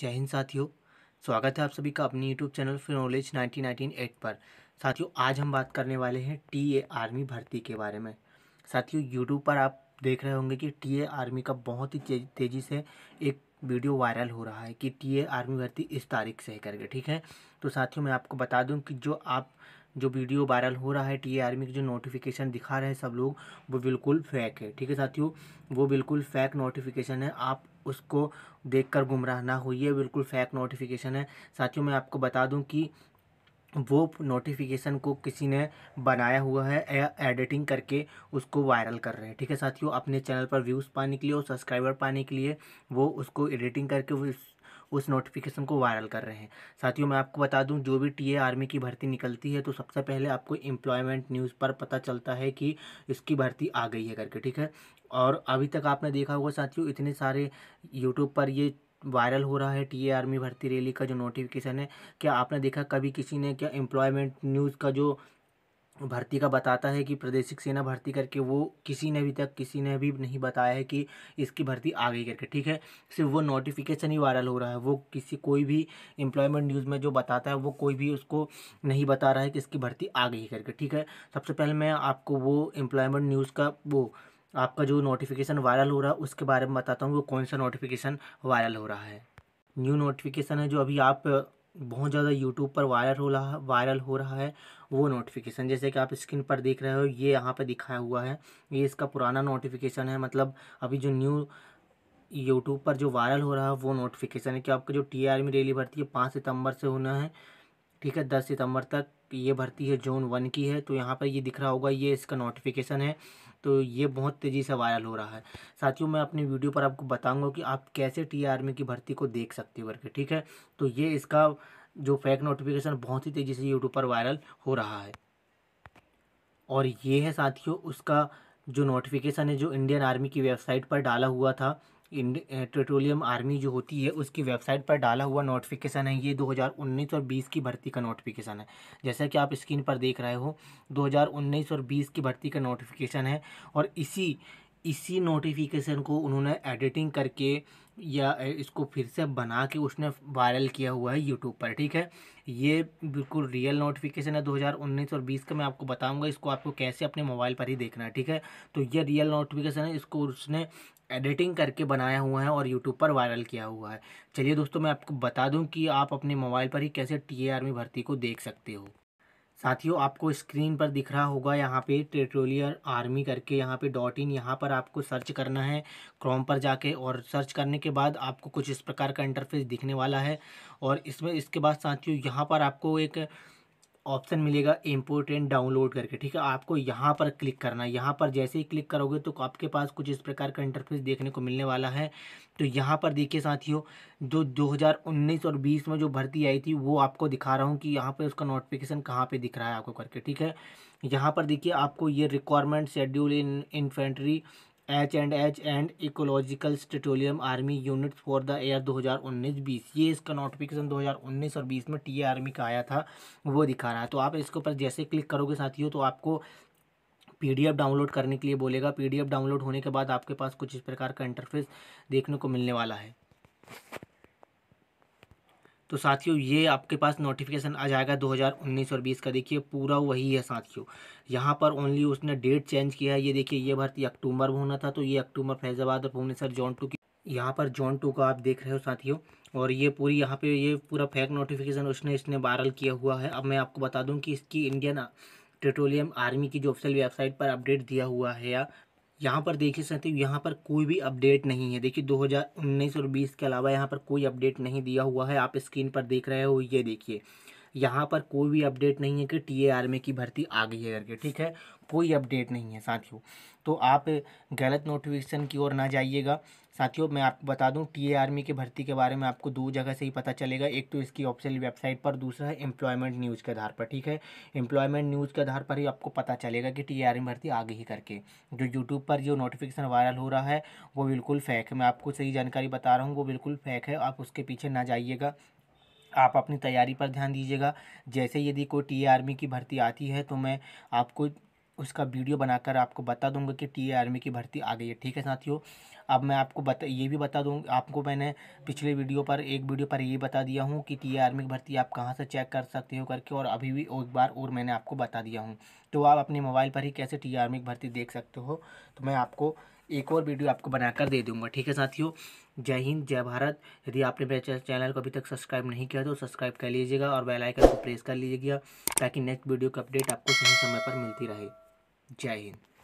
जय हिंद साथियों स्वागत है आप सभी का अपने यूट्यूब चैनल फिर नॉलेज नाइनटीन नाइनटीन एट पर साथियों आज हम बात करने वाले हैं टी ए आर्मी भर्ती के बारे में साथियों यूट्यूब पर आप देख रहे होंगे कि टी ए आर्मी का बहुत ही तेज़ी से एक वीडियो वायरल हो रहा है कि टी ए आर्मी भर्ती इस तारीख से है करके ठीक है तो साथियों मैं आपको बता दूँ कि जो आप जो वीडियो वायरल हो रहा है टी आर्मी की जो नोटिफिकेशन दिखा रहे हैं सब लोग वो बिल्कुल फेक है ठीक है साथियों वो बिल्कुल फेक नोटिफिकेशन है आप उसको देखकर गुमराह ना होइए बिल्कुल फेक नोटिफिकेशन है साथियों मैं आपको बता दूं कि वो नोटिफिकेशन को किसी ने बनाया हुआ है या एडिटिंग करके उसको वायरल कर रहे हैं ठीक है साथियों अपने चैनल पर व्यूज़ पाने के लिए और सब्सक्राइबर पाने के लिए वो उसको एडिटिंग करके उस नोटिफिकेशन को वायरल कर रहे हैं साथियों मैं आपको बता दूं जो भी टीए आर्मी की भर्ती निकलती है तो सबसे पहले आपको एम्प्लॉयमेंट न्यूज़ पर पता चलता है कि इसकी भर्ती आ गई है करके ठीक है और अभी तक आपने देखा होगा साथियों इतने सारे यूट्यूब पर ये वायरल हो रहा है टीए आर्मी भर्ती रैली का जो नोटिफिकेशन है क्या आपने देखा कभी किसी ने क्या एम्प्लॉयमेंट न्यूज़ का जो भर्ती का बताता है कि प्रादेशिक सेना भर्ती करके वो किसी ने अभी तक किसी ने भी नहीं बताया है कि इसकी भर्ती आ गई करके ठीक है सिर्फ वो नोटिफिकेशन ही वायरल हो रहा है वो किसी कोई भी एम्प्लॉयमेंट न्यूज़ में जो बताता है वो कोई भी उसको नहीं बता रहा है कि इसकी भर्ती आ गई करके ठीक है सबसे पहले मैं आपको वो एम्प्लॉयमेंट न्यूज़ का वो आपका जो नोटिफिकेशन वायरल हो रहा है उसके बारे में बताता हूँ वो कौन सा नोटिफिकेशन वायरल हो रहा है न्यू नोटिफिकेशन है जो अभी आप बहुत ज़्यादा यूट्यूब पर वायरल हो रहा वायरल हो रहा है वो नोटिफिकेशन जैसे कि आप स्क्रीन पर देख रहे हो ये यहाँ पे दिखाया हुआ है ये इसका पुराना नोटिफिकेशन है मतलब अभी जो न्यू यूट्यूब पर जो वायरल हो रहा है वो नोटिफिकेशन है कि आपका जो टी आर रैली भर्ती है पाँच सितम्बर से होना है ठीक है दस सितम्बर तक ये भर्ती है जोन वन की है तो यहाँ पर ये दिख रहा होगा ये इसका नोटिफिकेशन है तो ये बहुत तेज़ी से वायरल हो रहा है साथियों मैं अपनी वीडियो पर आपको बताऊंगा कि आप कैसे टी आर्मी की भर्ती को देख सकते हो करके ठीक है तो ये इसका जो फेक नोटिफिकेशन बहुत ही तेज़ी से यूट्यूब पर वायरल हो रहा है और ये है साथियों उसका जो नोटिफिकेशन है जो इंडियन आर्मी की वेबसाइट पर डाला हुआ था पेट्रोलियम आर्मी जो होती है उसकी वेबसाइट पर डाला हुआ नोटिफिकेशन है ये 2019 और 20 की भर्ती का नोटिफिकेशन है जैसा कि आप स्क्रीन पर देख रहे हो 2019 और 20 की भर्ती का नोटिफिकेशन है और इसी इसी नोटिफिकेशन को उन्होंने एडिटिंग करके या इसको फिर से बना के उसने वायरल किया हुआ है यूट्यूब पर ठीक है ये बिल्कुल रियल नोटिफिकेशन है 2019 और 20 का मैं आपको बताऊंगा इसको आपको कैसे अपने मोबाइल पर ही देखना है ठीक है तो ये रियल नोटिफिकेशन है इसको उसने एडिटिंग करके बनाया हुआ है और यूट्यूब पर वायरल किया हुआ है चलिए दोस्तों मैं आपको बता दूँ कि आप अपने मोबाइल पर ही कैसे टी में भर्ती को देख सकते हो साथियों आपको स्क्रीन पर दिख रहा होगा यहाँ पे टेट्रोलियर आर्मी करके यहाँ पे डॉट इन यहाँ पर आपको सर्च करना है क्रोम पर जाके और सर्च करने के बाद आपको कुछ इस प्रकार का इंटरफेस दिखने वाला है और इसमें इसके बाद साथियों यहाँ पर आपको एक ऑप्शन मिलेगा इम्पोर्ट एंड डाउनलोड करके ठीक है आपको यहाँ पर क्लिक करना है यहाँ पर जैसे ही क्लिक करोगे तो आपके पास कुछ इस प्रकार का इंटरफेस देखने को मिलने वाला है तो यहाँ पर देखिए साथियों जो 2019 और 20 में जो भर्ती आई थी वो आपको दिखा रहा हूँ कि यहाँ पे उसका नोटिफिकेशन कहाँ पर दिख रहा है आपको करके ठीक है यहाँ पर देखिए आपको ये requirement schedule in infantry H and H and ecological स्टेटोलियम army unit for the year 2019-20 ये इसका नोटिफिकेशन 2019 और 20 में टी आर्मी का आया था वो दिखा रहा है तो आप इसके ऊपर जैसे क्लिक करोगे साथियों तो आपको पीडीएफ डाउनलोड करने के लिए बोलेगा पीडीएफ डाउनलोड होने के बाद आपके पास कुछ इस प्रकार का इंटरफेस देखने को मिलने वाला है तो साथियों ये आपके पास नोटिफिकेशन आ जाएगा 2019 और 20 का देखिए पूरा वही है साथियों यहाँ पर ओनली उसने डेट चेंज किया है ये देखिए ये भर्ती अक्टूबर में होना था तो ये अक्टूबर फैजाबाद और भुवनेश्वर जॉन टू की यहाँ पर जॉन टू का आप देख रहे हो साथियों और ये पूरी यहाँ पे ये पूरा फेक नोटिफिकेशन उसने इसने वायरल किया हुआ है अब मैं आपको बता दूँ कि इसकी इंडियन पेट्रोलियम आर्मी की जो ऑफिशियल वेबसाइट पर अपडेट दिया हुआ है या यहाँ पर देखिए हो यहाँ पर कोई भी अपडेट नहीं है देखिए 2019 और 20 के अलावा यहाँ पर कोई अपडेट नहीं दिया हुआ है आप स्क्रीन पर देख रहे हो ये देखिए यहाँ पर कोई भी अपडेट नहीं है कि टी ए आर्मी की भर्ती आ गई है करके ठीक है कोई अपडेट नहीं है साथियों तो आप गलत नोटिफिकेशन की ओर ना जाइएगा साथियों मैं आपको बता दूं टी ए आर्मी की भर्ती के बारे में आपको दो जगह से ही पता चलेगा एक तो इसकी ऑफिशियल वेबसाइट पर दूसरा है एम्प्लॉयमेंट न्यूज़ के आधार पर ठीक है एम्प्लॉयमेंट न्यूज़ के आधार पर ही आपको पता चलेगा कि टी ए आर्मी भर्ती आ गई करके जो यूट्यूब पर जो नोटिफिकेशन वायरल हो रहा है वो बिल्कुल फेक है मैं आपको सही जानकारी बता रहा हूँ वो बिल्कुल फेक है आप उसके पीछे ना जाइएगा आप अपनी तैयारी पर ध्यान दीजिएगा जैसे यदि कोई टी आर्मी की भर्ती आती है तो मैं आपको उसका वीडियो बनाकर आपको बता दूंगा कि टी आर्मी की भर्ती आ गई है ठीक है साथियों अब मैं आपको बता ये भी बता दूँ आपको मैंने पिछले वीडियो पर एक वीडियो पर ये बता दिया हूँ कि टी आर्मी की भर्ती आप कहाँ से चेक कर सकते हो करके और अभी भी एक बार और मैंने आपको बता दिया हूँ तो आप अपने मोबाइल पर ही कैसे टी आर्मी की भर्ती देख सकते हो तो मैं आपको एक और वीडियो आपको बनाकर दे दूंगा ठीक है साथियों जय हिंद जय भारत यदि आपने मेरे चैनल को अभी तक सब्सक्राइब नहीं किया तो सब्सक्राइब कर लीजिएगा और बेल आइकन को प्रेस कर लीजिएगा ताकि नेक्स्ट वीडियो की अपडेट आपको सही समय पर मिलती रहे जय हिंद